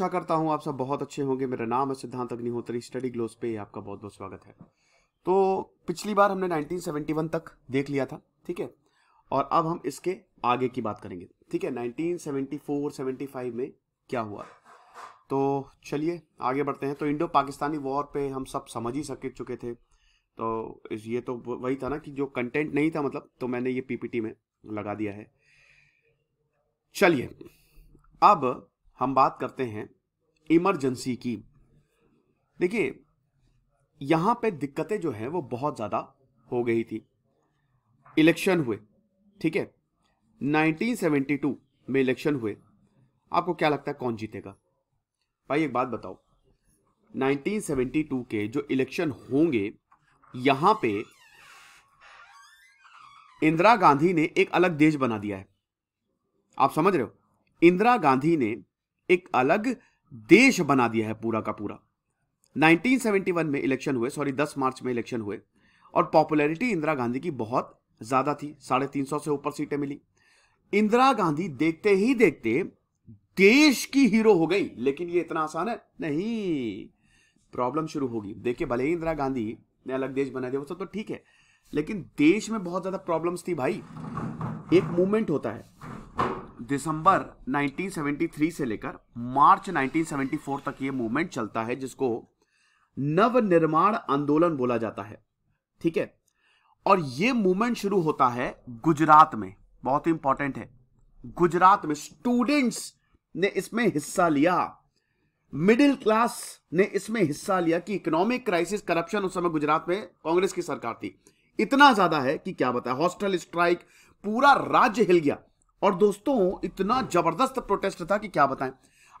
आशा करता हूँ आप सब बहुत अच्छे होंगे मेरा नाम है सिद्धांत अग्निहोत्री स्टडी ग्लोस पे आपका बहुत बहुत स्वागत है तो पिछली बार हमने 1971 तक देख लिया था ठीक है और अब हम इसके आगे की बात करेंगे ठीक है 1974 75 में क्या हुआ तो चलिए आगे बढ़ते हैं तो इंडो पाकिस्तानी वॉर पे हम सब समझ ही सके चुके थे तो ये तो वही था ना कि जो कंटेंट नहीं था मतलब तो मैंने ये पीपीटी में लगा दिया है चलिए अब हम बात करते हैं इमरजेंसी की देखिए यहां पे दिक्कतें जो है वो बहुत ज़्यादा हो गई थी इलेक्शन हुए ठीक है 1972 में इलेक्शन हुए आपको क्या लगता है कौन जीतेगा भाई एक बात बताओ 1972 के जो इलेक्शन होंगे यहां पे इंदिरा गांधी ने एक अलग देश बना दिया है आप समझ रहे हो इंदिरा गांधी ने एक अलग देश बना दिया है पूरा का पूरा 1971 में इलेक्शन हुए सॉरी 10 मार्च में इलेक्शन हुए और पॉपुलैरिटी इंदिरा गांधी की बहुत ज्यादा थी साढ़े तीन सौ से ऊपर सीटें मिली इंदिरा गांधी देखते ही देखते देश की हीरो हो गई लेकिन ये इतना आसान है नहीं प्रॉब्लम शुरू होगी देखिए भले ही इंदिरा गांधी ने अलग देश बना दिया वो सब तो ठीक है लेकिन देश में बहुत ज्यादा प्रॉब्लम्स थी भाई एक मूवमेंट होता है दिसंबर 1973 से लेकर मार्च 1974 तक ये मूवमेंट चलता है जिसको नव निर्माण आंदोलन बोला जाता है ठीक है और ये मूवमेंट शुरू होता है गुजरात में बहुत ही इंपॉर्टेंट है गुजरात में स्टूडेंट्स ने इसमें हिस्सा लिया मिडिल क्लास ने इसमें हिस्सा लिया कि इकोनॉमिक क्राइसिस करप्शन उस समय गुजरात में कांग्रेस की सरकार थी इतना ज्यादा है कि क्या बताया हॉस्टल स्ट्राइक पूरा राज्य हिल गया और दोस्तों इतना जबरदस्त प्रोटेस्ट था कि क्या बताएं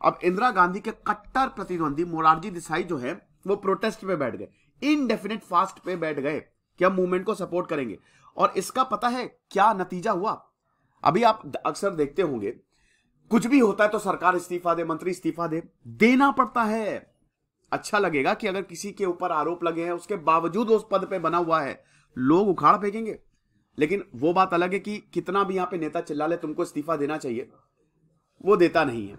अब इंदिरा गांधी के कट्टर प्रतिद्वंदी मोरारजी देसाई जो है वो प्रोटेस्ट पे बैठ गए इनडेफिनेट फास्ट पे बैठ गए कि हम मूवमेंट को सपोर्ट करेंगे और इसका पता है क्या नतीजा हुआ अभी आप अक्सर देखते होंगे कुछ भी होता है तो सरकार इस्तीफा दे मंत्री इस्तीफा दे देना पड़ता है अच्छा लगेगा कि अगर किसी के ऊपर आरोप लगे हैं उसके बावजूद उस पद पे बना हुआ है लोग उखाड़ फेंकेंगे लेकिन वो बात अलग है कि कितना भी यहाँ पे नेता चिल्ला ले तुमको इस्तीफा देना चाहिए वो देता नहीं है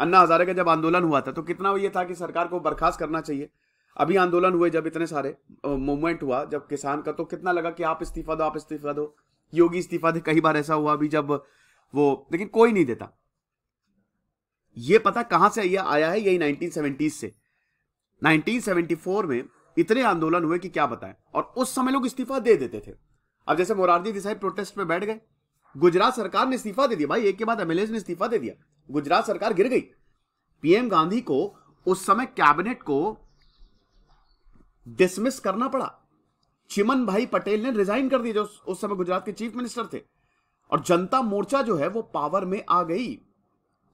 अन्ना हजारे का जब आंदोलन हुआ था तो कितना ये था कि सरकार को बर्खास्त करना चाहिए अभी आंदोलन हुए जब इतने सारे मूवमेंट हुआ जब किसान का तो कितना लगा कि आप इस्तीफा दो आप इस्तीफा दो योगी इस्तीफा दे कई बार ऐसा हुआ अभी जब वो लेकिन कोई नहीं देता ये पता कहां से आया है यही नाइनटीन से 1974 में इतने आंदोलन हुए कि क्या बताएं और उस समय लोग इस्तीफा दे देते थे अब जैसे मोरारजी देसाई प्रोटेस्ट में बैठ गए गुजरात सरकार ने इस्तीफा दे दिया भाई एक के बाद एमएलए ने इस्तीफा दे दिया गुजरात सरकार गिर गई पीएम गांधी को उस समय कैबिनेट को डिसमिस करना पड़ा चिमन भाई पटेल ने रिजाइन कर दिया जो उस समय गुजरात के चीफ मिनिस्टर थे और जनता मोर्चा जो है वो पावर में आ गई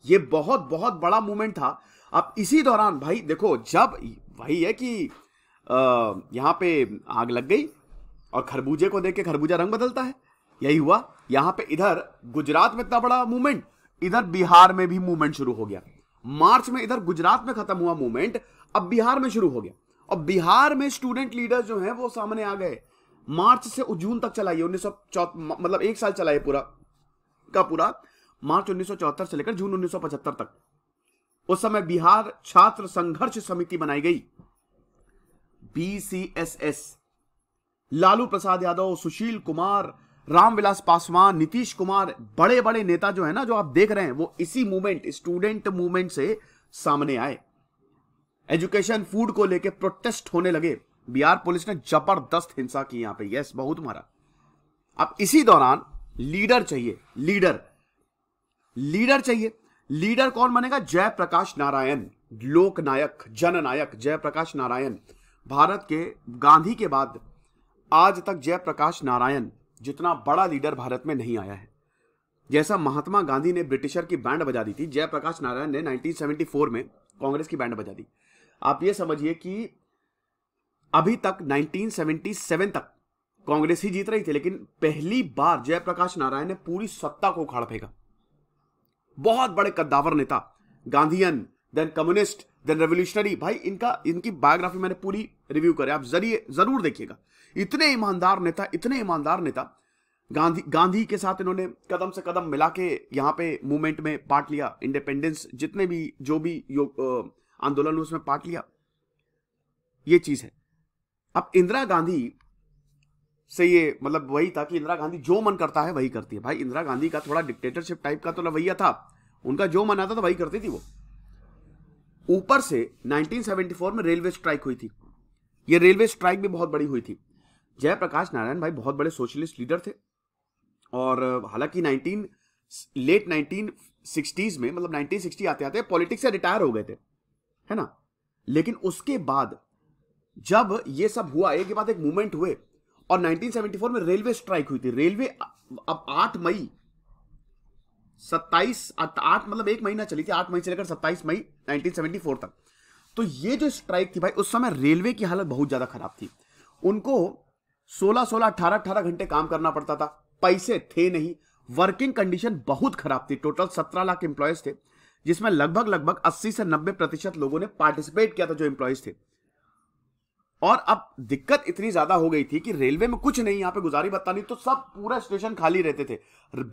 ये बहुत बहुत बड़ा मूवमेंट था अब इसी दौरान भाई देखो जब वही है कि आ, यहां पे आग लग गई और खरबूजे को देख के खरबूजा रंग बदलता है यही हुआ यहां पे इधर गुजरात में इतना बड़ा मूवमेंट इधर बिहार में भी मूवमेंट शुरू हो गया मार्च में इधर गुजरात में खत्म हुआ मूवमेंट अब बिहार में शुरू हो गया और बिहार में स्टूडेंट लीडर्स जो हैं वो सामने आ गए मार्च से जून तक चलाइए उन्नीस मतलब एक साल चलाइए पूरा का पूरा मार्च उन्नीस से लेकर जून उन्नीस तक उस समय बिहार छात्र संघर्ष समिति बनाई गई बीसीएसएस लालू प्रसाद यादव सुशील कुमार रामविलास पासवान नीतीश कुमार बड़े बड़े नेता जो है ना जो आप देख रहे हैं वो इसी मूवमेंट स्टूडेंट मूवमेंट से सामने आए एजुकेशन फूड को लेके प्रोटेस्ट होने लगे बिहार पुलिस ने जबरदस्त हिंसा की यहां पे यस बहुत मारा अब इसी दौरान लीडर चाहिए लीडर लीडर चाहिए लीडर कौन बनेगा जयप्रकाश नारायण लोकनायक जननायक जयप्रकाश नारायण भारत के गांधी के बाद आज तक जयप्रकाश नारायण जितना बड़ा लीडर भारत में नहीं आया है जैसा महात्मा गांधी ने ब्रिटिशर की बैंड बजा दी थी जयप्रकाश नारायण ने 1974 में कांग्रेस की बैंड बजा दी आप ये समझिए कि अभी तक 1977 तक कांग्रेस ही जीत रही थी लेकिन पहली बार जयप्रकाश नारायण ने पूरी सत्ता को उखाड़ फेंका बहुत बड़े कद्दावर नेता Gandhian then communist then revolutionary भाई इनका इनकी बायोग्राफी मैंने पूरी रिव्यू करे आप जरिए जरूर देखिएगा इतने ईमानदार नेता इतने ईमानदार नेता गांधी गांधी के साथ इन्होंने कदम से कदम मिला के यहाँ पे मूवमेंट में पार्ट लिया इंडिपेंडेंस जितने भी जो भी आंदोलन उसमें पार्ट लिया ये चीज है अब इंदिरा गांधी से ये मतलब वही था कि इंदिरा गांधी जो मन करता है वही करती है भाई इंदिरा गांधी का थोड़ा डिक्टेटरशिप टाइप का तो रवैया था उनका जो मन आता था वही करती थी वो ऊपर से 1974 में रेलवे स्ट्राइक हुई थी ये रेलवे स्ट्राइक भी बहुत बड़ी हुई थी जयप्रकाश नारायण भाई बहुत बड़े सोशलिस्ट लीडर थे और हालांकि नाइनटीन लेट नाइनटीन सिक्सटीज में मतलब नाइनटीन सिक्सटी आते आते पॉलिटिक्स से रिटायर हो गए थे है ना लेकिन उसके बाद जब ये सब हुआ एक बाद एक मूवमेंट हुए और 1974 में रेलवे स्ट्राइक हुई थी रेलवे अब आठ मई सत्ताईस आठ मतलब एक महीना चली थी आठ मई से लेकर सत्ताईस मई 1974 तक तो ये जो स्ट्राइक थी भाई उस समय रेलवे की हालत बहुत ज्यादा खराब थी उनको सोलह सोलह अठारह अठारह घंटे काम करना पड़ता था पैसे थे नहीं वर्किंग कंडीशन बहुत खराब थी टोटल सत्रह लाख एम्प्लॉयज थे जिसमें लगभग लगभग अस्सी से नब्बे प्रतिशत लोगों ने पार्टिसिपेट किया था जो एम्प्लॉयज थे और अब दिक्कत इतनी ज्यादा हो गई थी कि रेलवे में कुछ नहीं यहां पे गुजारी नहीं तो सब पूरा स्टेशन खाली रहते थे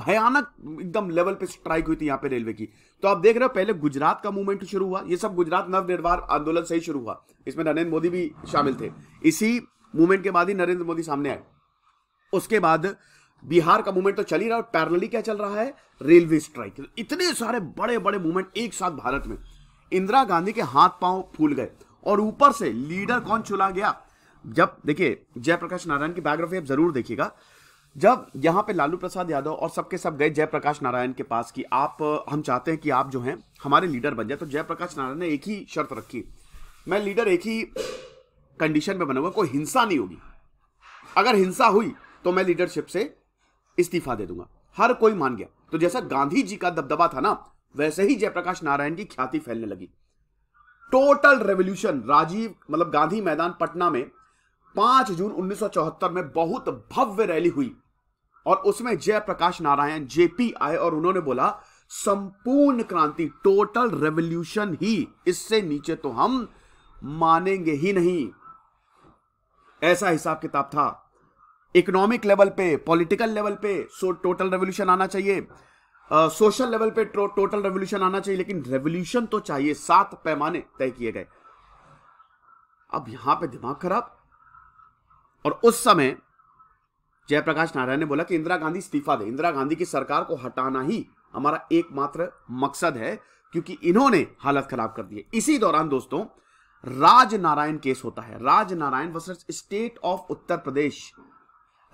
भयानक एकदम लेवल पे स्ट्राइक हुई थी यहां पे रेलवे की तो आप देख रहे हो पहले गुजरात का मूवमेंट शुरू हुआ ये सब गुजरात नवनिर्वार आंदोलन से ही शुरू हुआ इसमें नरेंद्र मोदी भी शामिल थे इसी मूवमेंट के बाद ही नरेंद्र मोदी सामने आए उसके बाद बिहार का मूवमेंट तो चल ही रहा है पैरलली क्या चल रहा है रेलवे स्ट्राइक इतने सारे बड़े बड़े मूवमेंट एक साथ भारत में इंदिरा गांधी के हाथ पांव फूल गए और ऊपर से लीडर कौन चुना गया जब देखिए जयप्रकाश नारायण की बायोग्राफी आप जरूर देखिएगा जब यहां पे लालू प्रसाद यादव और सबके सब गए जयप्रकाश नारायण के पास कि आप हम चाहते हैं कि आप जो हैं हमारे लीडर बन जाए तो जयप्रकाश नारायण ने एक ही शर्त रखी मैं लीडर एक ही कंडीशन में बना हुआ कोई हिंसा नहीं होगी अगर हिंसा हुई तो मैं लीडरशिप से इस्तीफा दे दूंगा हर कोई मान गया तो जैसा गांधी जी का दबदबा था ना वैसे ही जयप्रकाश नारायण की ख्याति फैलने लगी टोटल रेवोल्यूशन राजीव मतलब गांधी मैदान पटना में 5 जून 1974 में बहुत भव्य रैली हुई और उसमें जयप्रकाश नारायण जेपी आए और उन्होंने बोला संपूर्ण क्रांति टोटल रेवोल्यूशन ही इससे नीचे तो हम मानेंगे ही नहीं ऐसा हिसाब किताब था इकोनॉमिक लेवल पे पॉलिटिकल लेवल पे सो टोटल रेवोल्यूशन आना चाहिए सोशल लेवल पे टोटल रेवोल्यूशन आना चाहिए लेकिन रेवोल्यूशन तो चाहिए सात पैमाने तय किए गए अब यहां पे दिमाग खराब और उस समय जयप्रकाश नारायण ने बोला कि इंदिरा गांधी इस्तीफा दे इंदिरा गांधी की सरकार को हटाना ही हमारा एकमात्र मकसद है क्योंकि इन्होंने हालत खराब कर दी है इसी दौरान दोस्तों राज नारायण केस होता है Raj Narayan versus state of Uttar Pradesh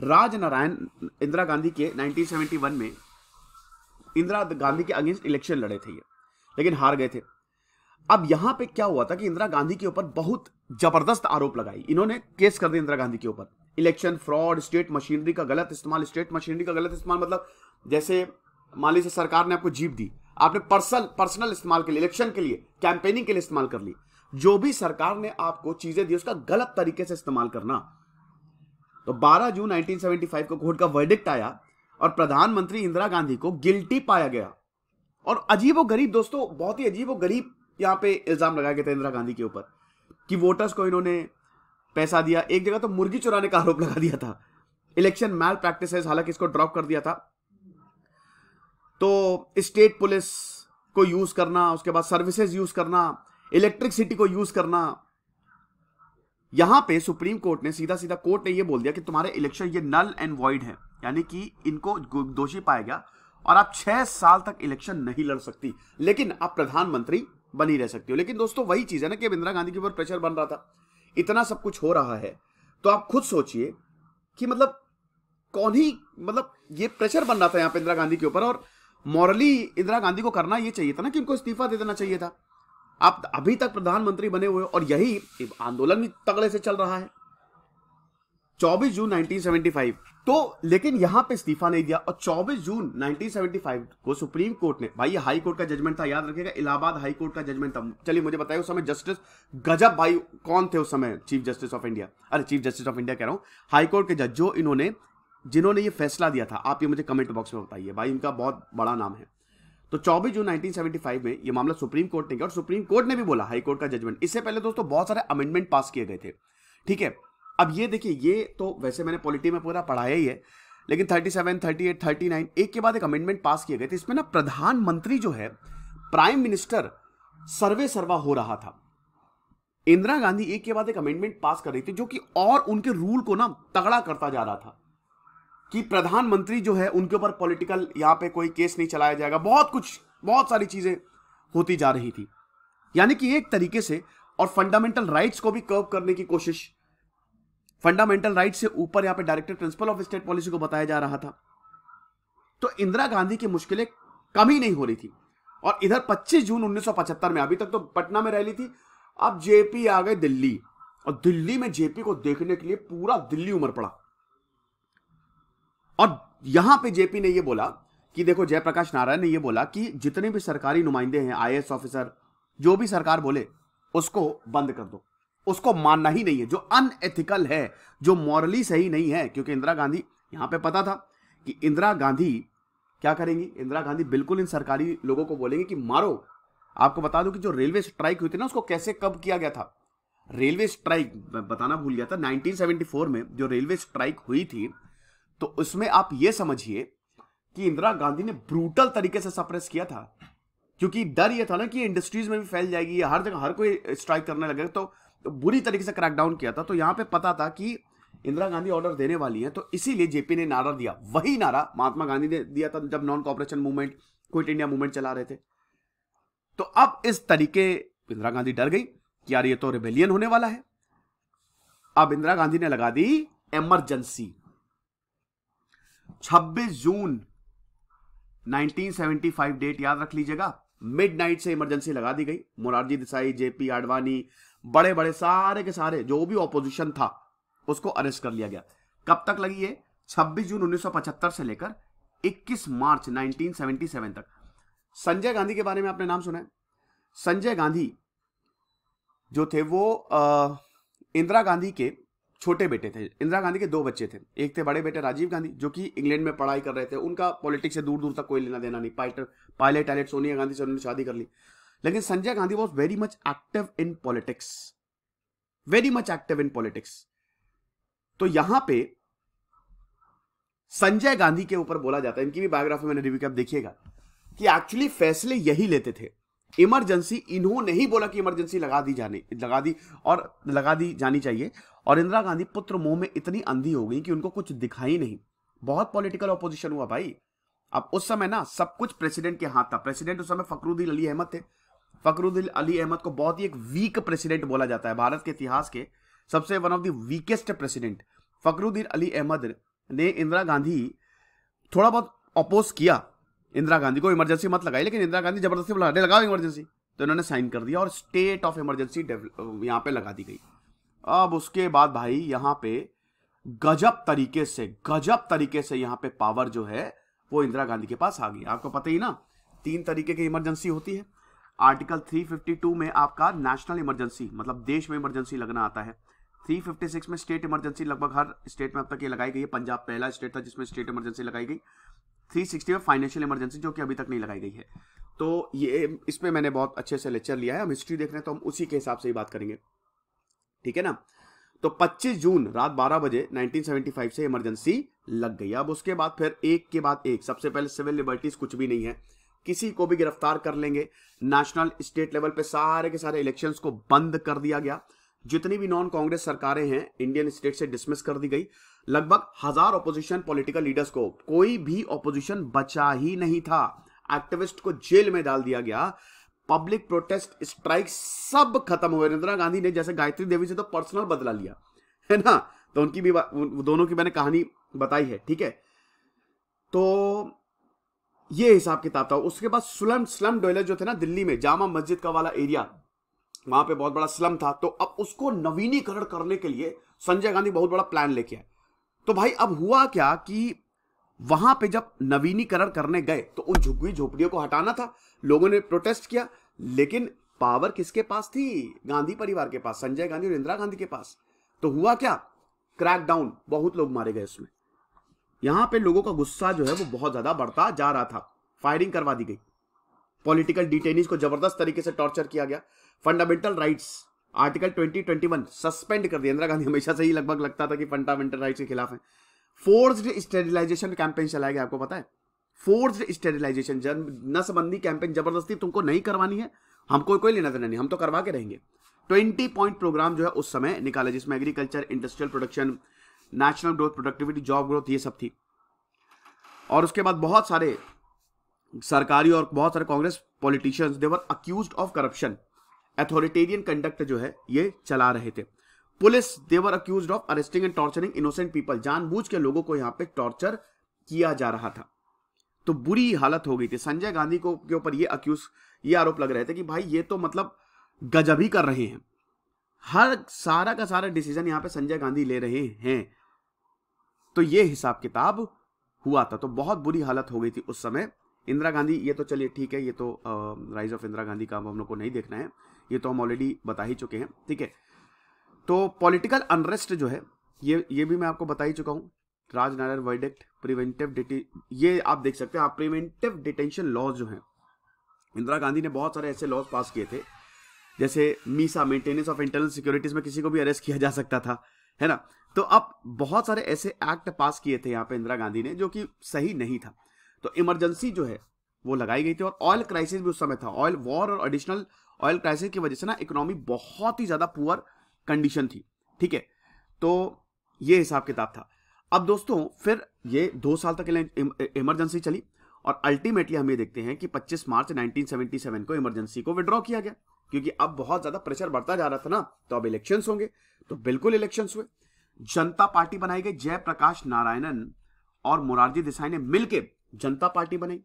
Raj Narayan Indira Gandhi के 1971 में इंदिरा गांधी के अगेंस्ट इलेक्शन लड़े थे ये लेकिन हार गए थे अब यहां पे क्या हुआ था कि इंदिरा गांधी के ऊपर बहुत जबरदस्त आरोप लगाई इन्होंने केस कर दिया इंदिरा गांधी के ऊपर इलेक्शन फ्रॉड स्टेट मशीनरी का गलत इस्तेमाल स्टेट मशीनरी का गलत इस्तेमाल मतलब जैसे मान लीजिए सरकार ने आपको जीप दी आपने पर्सनल पर्सनल इस्तेमाल के लिए इलेक्शन के लिए कैंपेनिंग के लिए इस्तेमाल कर ली जो भी सरकार ने आपको चीजें दी उसका गलत तरीके से इस्तेमाल करना तो 12 जून 1975 को कोर्ट का वर्डिक्ट आया और प्रधानमंत्री इंदिरा गांधी को गिल्टी पाया गया और अजीब और गरीब दोस्तों बहुत ही अजीब और गरीब यहां पे इल्जाम लगाया गया था इंदिरा गांधी के ऊपर कि वोटर्स को इन्होंने पैसा दिया एक जगह तो मुर्गी चुराने का आरोप लगा दिया था इलेक्शन मैल प्रैक्टिस हालांकि इसको ड्रॉप कर दिया था तो स्टेट पुलिस को यूज करना उसके बाद सर्विसेज यूज करना इलेक्ट्रिसिटी को यूज करना यहां पे सुप्रीम कोर्ट ने सीधा सीधा कोर्ट ने ये बोल दिया कि तुम्हारे इलेक्शन ये नल एंड वॉइड है यानी कि इनको दोषी पाया गया और आप छह साल तक इलेक्शन नहीं लड़ सकती लेकिन आप प्रधानमंत्री बनी रह सकती हो लेकिन दोस्तों वही चीज है ना कि इंदिरा गांधी के ऊपर प्रेशर बन रहा था इतना सब कुछ हो रहा है तो आप खुद सोचिए कि मतलब कौन ही मतलब ये प्रेशर बन रहा था यहाँ पे इंदिरा गांधी के ऊपर और मॉरली इंदिरा गांधी को करना ये चाहिए था ना कि इनको इस्तीफा दे देना चाहिए था आप अभी तक प्रधानमंत्री बने हुए और यही आंदोलन भी तगड़े से चल रहा है 24 जून 1975 तो लेकिन यहां पे इस्तीफा नहीं दिया और 24 जून 1975 को सुप्रीम कोर्ट ने भाई हाई कोर्ट का जजमेंट था याद रखिएगा इलाहाबाद हाई कोर्ट का जजमेंट था चलिए मुझे बताइए उस समय जस्टिस गजब भाई कौन थे उस समय चीफ जस्टिस ऑफ इंडिया अरे चीफ जस्टिस ऑफ इंडिया कह रहा हूँ हाई कोर्ट के जज जो इन्होंने जिन्होंने ये फैसला दिया था आप ये मुझे कमेंट बॉक्स में बताइए भाई इनका बहुत बड़ा नाम है तो 24 जून 1975 में यह मामला सुप्रीम कोर्ट ने किया और सुप्रीम कोर्ट ने भी बोला हाई कोर्ट का जजमेंट इससे पहले दोस्तों बहुत सारे अमेंडमेंट पास किए गए थे ठीक है अब ये देखिए ये तो वैसे मैंने पॉलिटी में पूरा पढ़ाया ही है लेकिन 37, 38, 39 एक के बाद एक अमेंडमेंट पास किए गए थे इसमें ना प्रधानमंत्री जो है प्राइम मिनिस्टर सर्वे सर्वा हो रहा था इंदिरा गांधी एक के बाद एक अमेंडमेंट पास कर रही थी जो कि और उनके रूल को ना तगड़ा करता जा रहा था कि प्रधानमंत्री जो है उनके ऊपर पॉलिटिकल यहाँ पे कोई केस नहीं चलाया जाएगा बहुत कुछ बहुत सारी चीज़ें होती जा रही थी यानी कि एक तरीके से और फंडामेंटल राइट्स को भी कर्व करने की कोशिश फंडामेंटल राइट से ऊपर यहाँ पे director principal of state policy को बताया जा रहा था तो इंदिरा गांधी की मुश्किलें कम ही नहीं हो रही थी और इधर 25 जून 1975 में अभी तक तो पटना में रैली थी अब जेपी आ गए दिल्ली और दिल्ली में जेपी को देखने के लिए पूरा दिल्ली उमर पड़ा और यहां पे जेपी ने यह बोला कि देखो जयप्रकाश नारायण ने यह बोला कि जितने भी सरकारी नुमाइंदे हैं आई ऑफिसर जो भी सरकार बोले उसको बंद कर दो उसको मानना ही नहीं है जो अनएथिकल है जो मॉरली सही नहीं है क्योंकि इंदिरा गांधी यहां पे पता था कि इंदिरा गांधी क्या करेंगी इंदिरा गांधी बिल्कुल इन सरकारी लोगों को बोलेंगे कि मारो आपको बता दूं कि जो रेलवे स्ट्राइक हुई थी ना उसको कैसे कब किया गया था रेलवे स्ट्राइक बताना भूल गया था 1974 में जो रेलवे स्ट्राइक हुई थी तो उसमें आप यह समझिए कि इंदिरा गांधी ने ब्रूटल तरीके से सप्रेस किया था क्योंकि डर यह था ना कि इंडस्ट्रीज में भी फैल जाएगी हर जगह हर कोई स्ट्राइक करने लगेगा तो बुरी तरीके से क्रैकडाउन किया था तो यहां पे पता था कि इंदिरा गांधी ऑर्डर देने वाली है तो इसीलिए जेपी ने नारा दिया वही नारा महात्मा गांधी ने दिया था जब non cooperation movement quit India movement चला रहे थे तो अब इस तरीके इंदिरा गांधी डर गई कि यार ये तो रिबेलियन होने वाला है अब इंदिरा गांधी ने लगा दी एमरजेंसी 26 जून 1975 डेट याद रख लीजिएगा मिडनाइट से इमरजेंसी लगा दी गई मोरारजी देसाई जेपी आडवाणी बड़े बड़े सारे के सारे जो भी ऑपोजिशन था उसको अरेस्ट कर लिया गया कब तक लगी है 26 जून 1975 से लेकर 21 मार्च 1977 तक संजय गांधी के बारे में आपने नाम सुना है संजय गांधी जो थे वो इंदिरा गांधी के छोटे बेटे थे इंदिरा गांधी के दो बच्चे थे एक थे बड़े बेटे राजीव गांधी जो कि इंग्लैंड में पढ़ाई कर रहे थे उनका पॉलिटिक्स से दूर दूर तक कोई लेना देना नहीं पायलट पायलट टैलेट सोनिया गांधी से उन्होंने शादी कर ली लेकिन Sanjay Gandhi was very much active in politics very much active in politics तो यहां पे संजय गांधी के ऊपर बोला जाता है इनकी भी बायोग्राफी मैंने रिव्यू किया देखिएगा कि एक्चुअली फैसले यही लेते थे इमरजेंसी इन्होंने ही बोला कि इमरजेंसी लगा दी जाने लगा दी और लगा दी जानी चाहिए और इंदिरा गांधी पुत्र मोह में इतनी अंधी हो गई कि उनको कुछ दिखाई नहीं बहुत पॉलिटिकल ऑपोजिशन हुआ भाई अब उस समय ना सब कुछ प्रेसिडेंट के हाथ था प्रेसिडेंट उस समय फकरुद्दीन अली अहमद थे फकरुद्दीन अली अहमद को बहुत ही एक वीक प्रेसिडेंट बोला जाता है भारत के इतिहास के सबसे one of the weakest president Fakhruddin Ali Ahmed ने इंदिरा गांधी थोड़ा बहुत अपोज किया इंदिरा गांधी को इमरजेंसी मत लगाई लेकिन इंदिरा गांधी जबरदस्ती बोला अरे लगाओ इमरजेंसी तो इन्होंने साइन कर दिया और स्टेट ऑफ इमरजेंसी यहाँ पे लगा दी गई अब उसके बाद भाई यहाँ पे गजब तरीके से गजब तरीके से यहाँ पे पावर जो है वो इंदिरा गांधी के पास आ गई आपको पता ही ना तीन तरीके की इमरजेंसी होती है आर्टिकल 352 में आपका नेशनल इमरजेंसी मतलब देश में इमरजेंसी लगना आता है 356 में स्टेट इमरजेंसी लगभग हर स्टेट में अब तक ये लगाई गई है पंजाब पहला स्टेट था जिसमें स्टेट इमरजेंसी लगाई गई 360 में फाइनेंशियल इमरजेंसी जो कि अभी तक नहीं लगाई गई है तो ये इस पर मैंने बहुत अच्छे से लेक्चर लिया है हम हिस्ट्री देख रहे हैं तो हम उसी के हिसाब से ही बात करेंगे ठीक है ना तो 25 जून रात 12 बजे 1975 से इमरजेंसी लग गई अब उसके बाद फिर एक के बाद एक सबसे पहले सिविल लिबर्टीज कुछ भी नहीं है किसी को भी गिरफ्तार कर लेंगे नेशनल स्टेट लेवल पे सारे के सारे इलेक्शंस को बंद कर दिया गया जितनी भी नॉन कांग्रेस सरकारें हैं इंडियन स्टेट से डिसमिस कर दी गई लगभग हजार ऑपोजिशन पॉलिटिकल लीडर्स को कोई भी ऑपोजिशन बचा ही नहीं था एक्टिविस्ट को जेल में डाल दिया गया पब्लिक प्रोटेस्ट स्ट्राइक सब खत्म हुए इंदिरा गांधी ने जैसे गायत्री देवी से तो पर्सनल बदला लिया है ना तो उनकी भी दोनों की मैंने कहानी बताई है ठीक है तो ये हिसाब किताब था उसके बाद स्लम स्लम डोयलर जो थे ना दिल्ली में जामा मस्जिद का वाला एरिया वहां पे बहुत बड़ा स्लम था तो अब उसको नवीनीकरण करने के लिए संजय गांधी बहुत बड़ा प्लान लेके आए तो भाई अब हुआ क्या कि वहां पे जब नवीनीकरण करने गए तो उन झुग्गी झोपड़ियों को हटाना था लोगों ने प्रोटेस्ट किया लेकिन पावर किसके पास थी गांधी परिवार के पास संजय गांधी और इंदिरा गांधी के पास तो हुआ क्या क्रैकडाउन बहुत लोग मारे गए उसमें यहां पे लोगों का गुस्सा जो है वो बहुत ज्यादा बढ़ता जा रहा था फायरिंग करवा दी गई पॉलिटिकल डिटेनिस को जबरदस्त तरीके से टॉर्चर किया गया फंडामेंटल राइट्स आर्टिकल 2021 सस्पेंड कर दिया इंदिरा गांधी हमेशा से ही लगभग लगता था कि फंडामेंटल राइट्स के खिलाफ है फोर्स स्टेरिलाइजेशन कैंपेन चलाया गया आपको पता है फोर्स स्टेरिलाइजेशन जन नसबंदी कैंपेन जबरदस्ती तुमको नहीं करवानी है हमको कोई लेना देना नहीं हम तो करवा के रहेंगे ट्वेंटी पॉइंट प्रोग्राम जो है उस समय निकाला जिसमें agriculture industrial production national growth productivity job growth ये सब थी और उसके बाद बहुत सारे सरकारी और बहुत सारे Congress politicians they were accused of corruption authoritarian conduct जो है ये चला रहे थे police they were accused of arresting and torturing innocent people जानबूझ के लोगों को यहाँ पे टॉर्चर किया जा रहा था तो बुरी हालत हो गई थी संजय गांधी को के ऊपर ये अक्यूज ये आरोप लग रहे थे कि भाई ये तो मतलब गजब ही कर रहे हैं हर सारा का सारा डिसीजन यहाँ पे संजय गांधी ले रहे हैं तो ये हिसाब किताब हुआ था तो बहुत बुरी हालत हो गई थी उस समय इंदिरा गांधी ये तो चलिए ठीक है ये तो राइज ऑफ इंदिरा गांधी का हम लोग को नहीं देखना है ये तो हम ऑलरेडी बता ही चुके हैं ठीक है तो पॉलिटिकल अनरेस्ट जो है ये ये भी मैं आपको बता ही चुका हूँ राजनारायण वर्डिक्ट प्रिवेंटिव ये आप देख सकते हैं आप प्रिवेंटिव डिटेंशन लॉज जो है इंदिरा गांधी ने बहुत सारे ऐसे लॉज पास किए थे जैसे MISA maintenance of internal securities में किसी को भी अरेस्ट किया जा सकता था है ना तो अब बहुत सारे ऐसे एक्ट पास किए थे यहाँ पे इंदिरा गांधी ने जो कि सही नहीं था तो इमरजेंसी जो है वो लगाई गई थी और ऑयल क्राइसिस भी उस समय था ऑयल वॉर और एडिशनल ऑयल क्राइसिस की वजह से ना इकोनॉमी बहुत ही ज़्यादा पुअर कंडीशन थी ठीक है तो ये हिसाब किताब था अब दोस्तों फिर ये दो साल तक इमरजेंसी चली और अल्टीमेटली हम ये देखते हैं कि 25 मार्च 1977 को इमरजेंसी को विड्रॉ किया गया क्योंकि अब बहुत ज्यादा प्रेशर बढ़ता जा रहा था ना तो अब इलेक्शंस होंगे तो बिल्कुल इलेक्शंस हुए जनता पार्टी बनाई गई जयप्रकाश नारायणन और मोरारजी देसाई ने मिलकर जनता पार्टी बनाई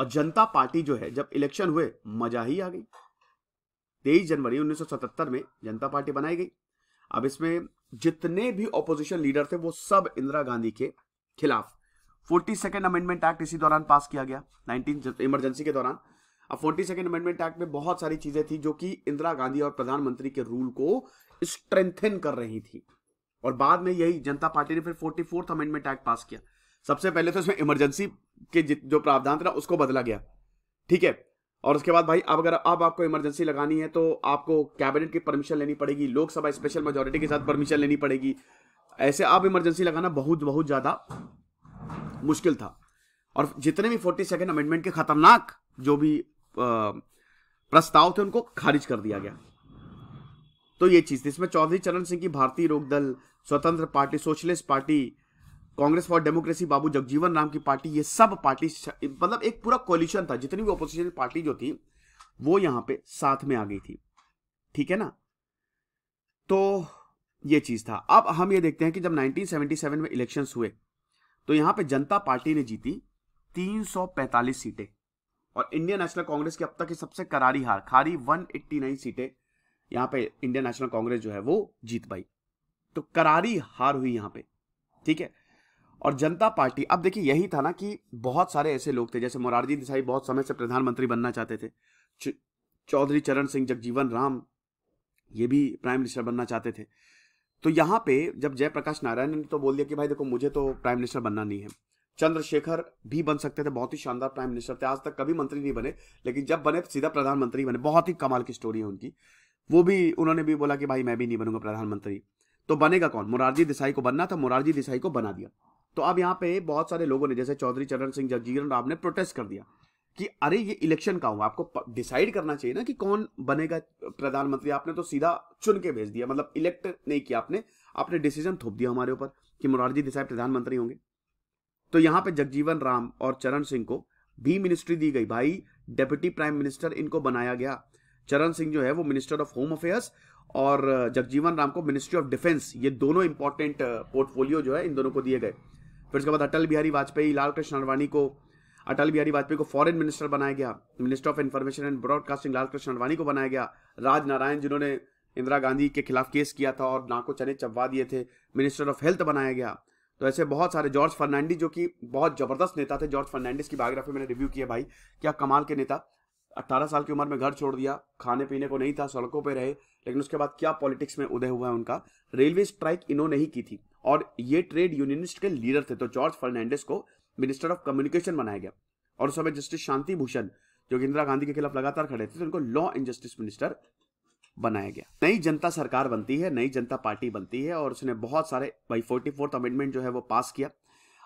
और जनता पार्टी जो है जब इलेक्शन हुए मजा ही आ गई तेईस जनवरी उन्नीस में जनता पार्टी बनाई गई अब इसमें जितने भी ऑपोजिशन लीडर थे वो सब इंदिरा गांधी के खिलाफ फोर्टी सेकेंड अमेंडमेंट एक्ट इसी दौरान पास किया गया नाइनटीन इमरजेंसी के दौरान अब फोर्टी सेकेंड अमेंडमेंट एक्ट में बहुत सारी चीजें थी जो कि इंदिरा गांधी और प्रधानमंत्री के रूल को स्ट्रेंथन कर रही थी और बाद में यही जनता पार्टी ने फिर forty fourth amendment act pass किया सबसे पहले तो इसमें इमरजेंसी के जो प्रावधान था उसको बदला गया ठीक है और उसके बाद भाई अब अगर अब आपको इमरजेंसी लगानी है तो आपको कैबिनेट की परमिशन लेनी पड़ेगी लोकसभा स्पेशल मेजोरिटी के साथ परमिशन लेनी पड़ेगी ऐसे अब इमरजेंसी लगाना बहुत बहुत ज़्यादा मुश्किल था और जितने भी फोर्टी सेकेंड अमेंडमेंट के खतरनाक जो भी प्रस्ताव थे उनको खारिज कर दिया गया तो ये चीज़ थी इसमें चौधरी चरण सिंह की Bharatiya Lokdal Swatantra Party Socialist Party Congress for Democracy Babu Jagjivan Ram की पार्टी ये सब पार्टी मतलब एक पूरा कोलिशन था जितनी भी अपोजिशन पार्टी जो थी वो यहां पे साथ में आ गई थी ठीक है ना तो ये चीज था अब हम ये देखते हैं कि जब 1977 में इलेक्शन हुए तो यहां पे जनता पार्टी ने जीती 345 सीटें और इंडियन नेशनल कांग्रेस की अब तक की सबसे करारी हार खारी 189 सीटें यहां पे इंडियन नेशनल कांग्रेस जो है वो जीत पाई तो करारी हार हुई यहां पे ठीक है और जनता पार्टी अब देखिए यही था ना कि बहुत सारे ऐसे लोग थे जैसे मोरारजी देसाई बहुत समय से प्रधानमंत्री बनना चाहते थे चौधरी चरण सिंह जगजीवन राम ये भी प्राइम मिनिस्टर बनना चाहते थे तो यहाँ पे जब जयप्रकाश नारायण ने तो बोल दिया कि भाई देखो मुझे तो प्राइम मिनिस्टर बनना नहीं है चंद्रशेखर भी बन सकते थे बहुत ही शानदार प्राइम मिनिस्टर थे आज तक कभी मंत्री नहीं बने लेकिन जब बने तो सीधा प्रधानमंत्री बने बहुत ही कमाल की स्टोरी है उनकी वो भी उन्होंने भी बोला कि भाई मैं भी नहीं बनूंगा प्रधानमंत्री तो बनेगा कौन मोरारजी देसाई को बनना था मोरारजी देसाई को बना दिया तो अब यहाँ पे बहुत सारे लोगों ने जैसे चौधरी चरण सिंह जगजीवन राम ने प्रोटेस्ट कर दिया कि अरे ये इलेक्शन का हुआ आपको डिसाइड करना चाहिए ना कि कौन बनेगा प्रधानमंत्री आपने तो सीधा चुन के भेज दिया मतलब इलेक्ट नहीं किया आपने आपने डिसीजन थोप दिया हमारे ऊपर कि मुरारजी देसाई प्रधानमंत्री होंगे तो यहाँ पे जगजीवन राम और चरण सिंह को भी मिनिस्ट्री दी गई भाई डेप्यूटी प्राइम मिनिस्टर इनको बनाया गया चरण सिंह जो है वो मिनिस्टर ऑफ होम अफेयर्स और जगजीवन राम को मिनिस्ट्री ऑफ डिफेंस ये दोनों इंपॉर्टेंट पोर्टफोलियो uh, जो है इन दोनों को दिए गए फिर उसके बाद अटल बिहारी वाजपेयी लाल कृष्ण अडवाणी को अटल बिहारी वाजपेयी को फॉरेन मिनिस्टर बनाया गया minister of information and broadcasting Lal Krishna Advani को बनाया गया राज नारायण जिन्होंने इंदिरा गांधी के खिलाफ केस किया था और नाको चने चबवा दिए थे मिनिस्टर ऑफ हेल्थ बनाया गया तो ऐसे बहुत सारे जॉर्ज फर्नांडिस जो कि बहुत जबरदस्त नेता थे जॉर्ज फर्नांडिस की बायोग्राफी मैंने रिव्यू किया भाई क्या कमाल के नेता अट्ठारह साल की उम्र में घर छोड़ दिया खाने पीने को नहीं था सड़कों पर रहे लेकिन उसके बाद क्या पॉलिटिक्स में उदय हुआ है उनका रेलवे स्ट्राइक इन्होंने ही की थी और ये ट्रेड यूनियनिस्ट के लीडर थे तो जॉर्ज फर्नांडिस को मिनिस्टर ऑफ कम्युनिकेशन बनाया गया और उस समय जस्टिस शांति भूषण जो कि इंदिरा गांधी के खिलाफ लगातार खड़े थे तो उनको लॉ एंड जस्टिस मिनिस्टर बनाया गया नई जनता सरकार बनती है नई जनता पार्टी बनती है और उसने बहुत सारे भाई फोर्टी फोर्थ अमेंडमेंट जो है वो पास किया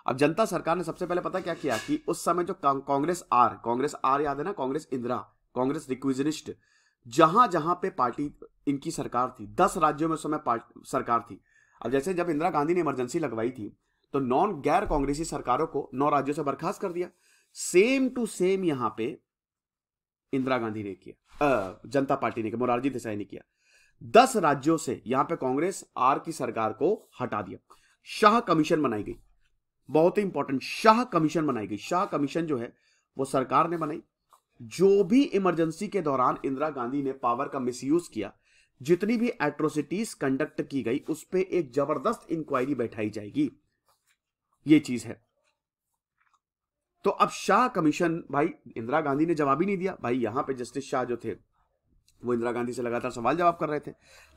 अब जनता सरकार ने सबसे पहले पता क्या किया कि उस समय जो कांग्रेस आर कांग्रेस आर याद है ना कांग्रेस इंदिरा कांग्रेस रिक्विजनिस्ट जहां जहां पे पार्टी इनकी सरकार थी दस राज्यों में उस समय सरकार थी अब जैसे जब इंदिरा गांधी ने इमरजेंसी लगवाई थी तो नॉन गैर कांग्रेसी सरकारों को नौ राज्यों से बर्खास्त कर दिया सेम टू सेम यहां पे इंदिरा गांधी ने किया जनता पार्टी ने किया मोरारजी देसाई ने किया दस राज्यों से यहां पे कांग्रेस आर की सरकार को हटा दिया शाह कमीशन बनाई गई बहुत ही इंपॉर्टेंट शाह कमीशन बनाई गई शाह कमीशन जो है वो सरकार ने बनाई जो भी इमरजेंसी के दौरान इंदिरा गांधी ने पावर का मिसयूज किया जितनी भी एट्रोसिटीज कंडक्ट की गई उस पर एक जबरदस्त इंक्वायरी बैठाई जाएगी ये चीज है तो अब शाह कमीशन भाई इंदिरा गांधी ने जवाब ही नहीं दिया भाई यहां पे जस्टिस शाह जो थे वो इंदिरा गांधी से लगातार सवाल जवाब कर रहे थे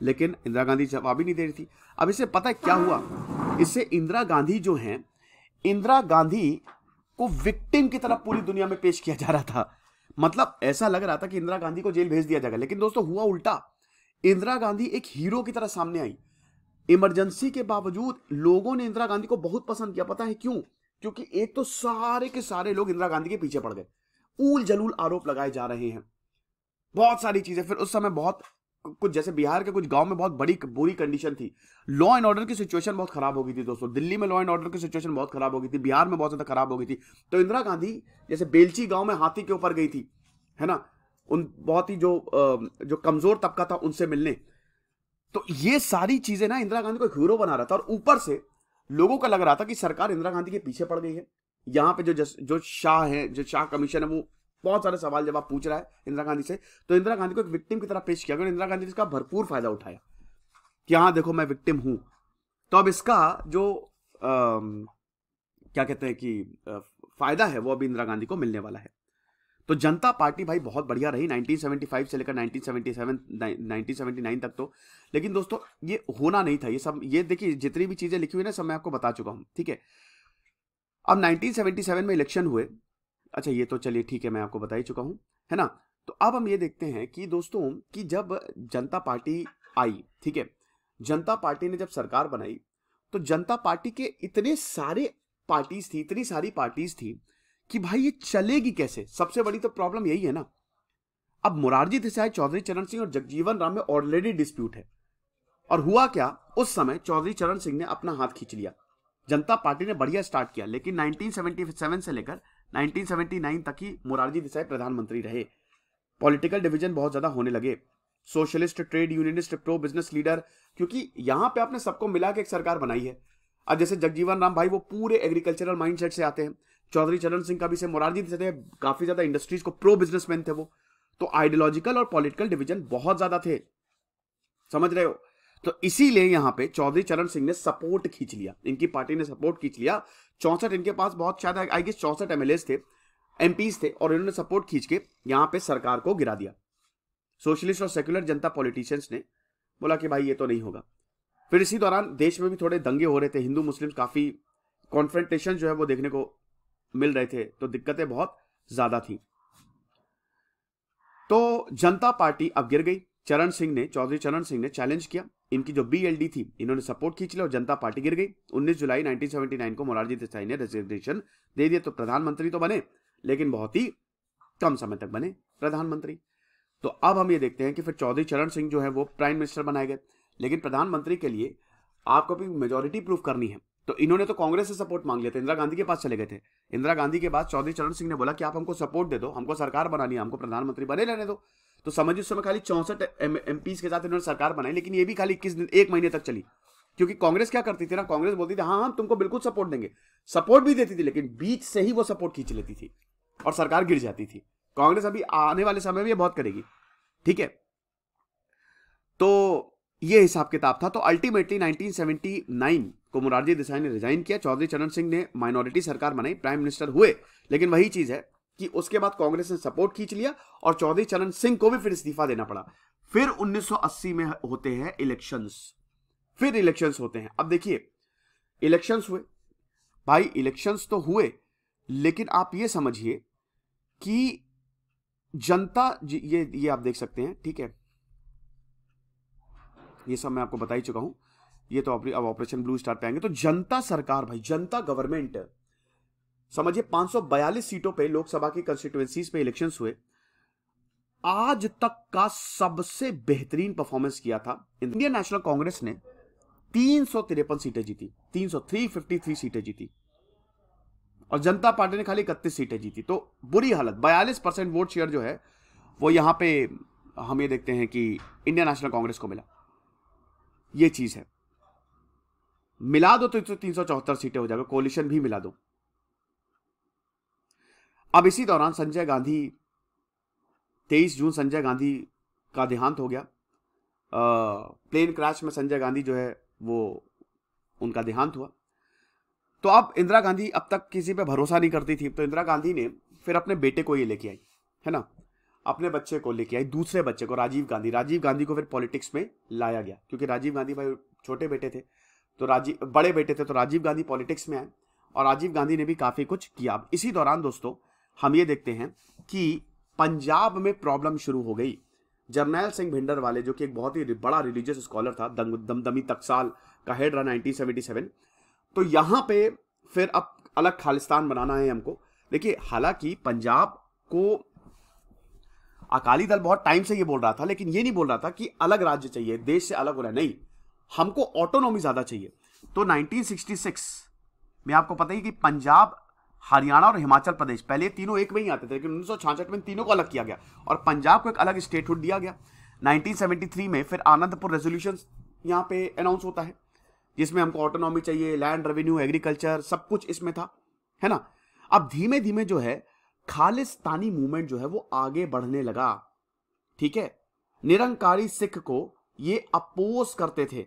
लेकिन इंदिरा गांधी जवाब ही नहीं दे रही थी अब इसे पता क्या हुआ इससे इंदिरा गांधी जो हैं इंदिरा गांधी को विक्टिम की तरफ पूरी दुनिया में पेश किया जा रहा था मतलब ऐसा लग रहा था कि इंदिरा गांधी को जेल भेज दिया जाएगा लेकिन दोस्तों हुआ उल्टा इंदिरा गांधी एक हीरो की तरह सामने आई इमरजेंसी के बावजूद लोगों ने इंदिरा गांधी को बहुत पसंद किया पता है क्यों क्योंकि एक तो सारे के सारे लोग इंदिरा गांधी के पीछे पड़ गए ऊल जलूल आरोप लगाए जा रहे हैं बहुत सारी चीजें फिर उस समय बहुत कुछ जैसे बिहार के कुछ गांव में बहुत बड़ी बुरी कंडीशन थी लॉ एंड ऑर्डर की सिचुएशन बहुत खराब हो गई थी दोस्तों दिल्ली में लॉ एंड ऑर्डर की सिचुएशन बहुत खराब हो गई थी बिहार में बहुत ज्यादा खराब हो गई थी तो इंदिरा गांधी जैसे बेलची गांव में हाथी के ऊपर गई थी है ना उन बहुत ही जो जो कमजोर तबका था उनसे मिलने तो ये सारी चीजें ना इंदिरा गांधी को एक हीरो बना रहा था और ऊपर से लोगों का लग रहा था कि सरकार इंदिरा गांधी के पीछे पड़ गई है यहां पे जो जस, जो शाह है जो शाह कमीशन है वो बहुत सारे सवाल जवाब पूछ रहा है इंदिरा गांधी से तो इंदिरा गांधी को एक विक्टिम की तरह पेश किया गया इंदिरा गांधी ने इसका भरपूर फायदा उठाया कि हाँ देखो मैं विक्टिम हूं तो अब इसका जो आ, क्या कहते हैं कि फायदा है वो अब इंदिरा गांधी को मिलने वाला है तो जनता पार्टी भाई बहुत बढ़िया रही 1975 से लेकर 1977 1979 तक तो लेकिन दोस्तों ये होना नहीं था ये सब ये देखिए जितनी भी चीजें लिखी हुई ना सब मैं आपको बता चुका हूं ठीक है अब 1977 में इलेक्शन हुए अच्छा ये तो चलिए ठीक है मैं आपको बता ही चुका हूं है ना तो अब हम ये देखते हैं कि दोस्तों कि जब जनता पार्टी आई ठीक है जनता पार्टी ने जब सरकार बनाई तो जनता पार्टी के इतने सारे पार्टीज थी इतनी सारी पार्टीज थी कि भाई ये चलेगी कैसे सबसे बड़ी तो प्रॉब्लम यही है ना अब मुरारजी देसाई चौधरी चरण सिंह और जगजीवन राम में ऑलरेडी डिस्प्यूट है और हुआ क्या उस समय चौधरी चरण सिंह ने अपना हाथ खींच लिया जनता पार्टी ने बढ़िया स्टार्ट किया लेकिन 1977 से लेकर 1979 तक ही मुरारजी देसाई प्रधानमंत्री रहे पॉलिटिकल डिवीजन बहुत ज्यादा होने लगे socialist trade unionist pro business leader क्योंकि यहां पे आपने सबको मिला के एक सरकार बनाई है अब जैसे जगजीवन राम भाई वो पूरे एग्रीकल्चरल माइंडसेट से आते हैं चौधरी चरण सिंह का भी से मोरारजी देसाई थे काफी ज्यादा इंडस्ट्रीज को प्रो बिजनेसमैन थे वो तो आइडियोलॉजिकल और पॉलिटिकल डिवीजन बहुत ज्यादा थे समझ रहे हो तो इसीलिए यहां पे चौधरी चरण सिंह ने सपोर्ट खींच लिया इनकी पार्टी ने सपोर्ट खींच लिया चौसठ इनके पास बहुत ज्यादा आई गेस चौसठ एमएलए थे एम थे और इन्होंने सपोर्ट खींच के यहाँ पे सरकार को गिरा दिया सोशलिस्ट और सेक्युलर जनता पॉलिटिशियंस ने बोला कि भाई ये तो नहीं होगा फिर इसी दौरान देश में भी थोड़े दंगे हो रहे थे हिंदू मुस्लिम काफ़ी कॉन्फ्रेंटेशन जो है वो देखने को मिल रहे थे तो दिक्कतें बहुत ज्यादा थी तो जनता पार्टी अब गिर गई चरण सिंह ने चौधरी चरण सिंह ने चैलेंज किया इनकी जो बीएलडी थी इन्होंने सपोर्ट खींच लिया और जनता पार्टी गिर गई 19 जुलाई 1979 को मोरारजी देसाई ने रेजिग्नेशन दे दिया तो प्रधानमंत्री तो बने लेकिन बहुत ही कम समय तक बने प्रधानमंत्री तो अब हम ये देखते हैं कि फिर चौधरी चरण सिंह जो है वो प्राइम मिनिस्टर बनाए गए लेकिन प्रधानमंत्री के लिए आपको भी मेजोरिटी प्रूफ करनी है तो इन्होंने तो कांग्रेस से सपोर्ट मांग लिया था इंदिरा गांधी के पास चले गए थे इंदिरा गांधी के बाद चौधरी चरण सिंह ने बोला कि आप हमको सपोर्ट दे दो हमको सरकार बनानी है हमको प्रधानमंत्री बने रहने दो तो समझिए उस समय खाली चौंसठ एम के साथ इन्होंने सरकार बनाई लेकिन ये भी खाली इक्कीस दिन एक महीने तक चली क्योंकि कांग्रेस क्या करती थी ना कांग्रेस बोलती थी हाँ हम हाँ, तुमको बिल्कुल सपोर्ट देंगे सपोर्ट भी देती थी लेकिन बीच से ही वो सपोर्ट खींच लेती थी और सरकार गिर जाती थी कांग्रेस अभी आने वाले समय में बहुत करेगी ठीक है तो ये हिसाब किताब था तो अल्टीमेटली 1979 को मुरारजी देसाई ने रिजाइन किया चौधरी चरण सिंह ने माइनॉरिटी सरकार बनाई प्राइम मिनिस्टर हुए लेकिन वही चीज है कि उसके बाद कांग्रेस ने सपोर्ट खींच लिया और चौधरी चरण सिंह को भी फिर इस्तीफा देना पड़ा फिर 1980 में होते हैं इलेक्शंस फिर इलेक्शंस होते हैं अब देखिए इलेक्शंस हुए भाई इलेक्शंस तो हुए लेकिन आप ये समझिए कि जनता ये ये आप देख सकते हैं ठीक है ये सब मैं आपको बता ही चुका हूं ये तो अब ऑपरेशन ब्लू स्टार पे आएंगे तो जनता सरकार भाई जनता गवर्नमेंट समझिए 542 सीटों पे लोकसभा की कंस्टिट्यूएंसीज पे इलेक्शंस हुए आज तक का सबसे बेहतरीन परफॉर्मेंस किया था इंडियन नेशनल कांग्रेस ने तीन सीटें जीती तीन सौ सीटें जीती और जनता पार्टी ने खाली इकतीस सीटें जीती तो बुरी हालत बयालीस परसेंट वोट शेयर जो है वो यहां पे हम ये देखते हैं कि इंडियन नेशनल कांग्रेस को मिला ये चीज़ है मिला दो तो तीन सौ चौहत्तर सीटें हो जाएगा कोलिशन भी मिला दो अब इसी दौरान संजय गांधी तेईस जून संजय गांधी का देहांत हो गया प्लेन क्रैश में संजय गांधी जो है वो उनका देहांत हुआ तो अब इंदिरा गांधी अब तक किसी पे भरोसा नहीं करती थी तो इंदिरा गांधी ने फिर अपने बेटे को ये लेके आई है ना अपने बच्चे को लेके आई दूसरे बच्चे को राजीव गांधी राजीव गांधी को फिर पॉलिटिक्स में लाया गया क्योंकि राजीव गांधी भाई छोटे बेटे थे तो राजीव बड़े बेटे थे तो राजीव गांधी पॉलिटिक्स में आए और राजीव गांधी ने भी काफ़ी कुछ किया इसी दौरान दोस्तों हम ये देखते हैं कि पंजाब में प्रॉब्लम शुरू हो गई जर्नैल सिंह भिंडर वाले जो कि एक बहुत ही बड़ा रिलीजियस स्कॉलर था दंग दमदमी तकसाल का हेड रहा नाइनटीन तो यहाँ पे फिर अब अलग खालिस्तान बनाना है हमको देखिए हालांकि पंजाब को अकाली दल बहुत टाइम से ये बोल रहा था लेकिन ये नहीं बोल रहा था कि अलग राज्य चाहिए देश से अलग हो रहा है नहीं हमको ऑटोनॉमी ज़्यादा चाहिए तो 1966 में आपको पता ही कि पंजाब हरियाणा और हिमाचल प्रदेश पहले तीनों एक में ही आते थे लेकिन उन्नीस में तीनों को अलग किया गया और पंजाब को एक अलग स्टेटहुड दिया गया 1973 में फिर आनंदपुर रेजोल्यूशन यहाँ पे अनाउंस होता है जिसमें हमको ऑटोनॉमी चाहिए लैंड रेवेन्यू एग्रीकल्चर सब कुछ इसमें था है ना अब धीमे धीमे जो है खालिस्तानी मूवमेंट जो है वो आगे बढ़ने लगा ठीक है निरंकारी सिख को ये अपोज करते थे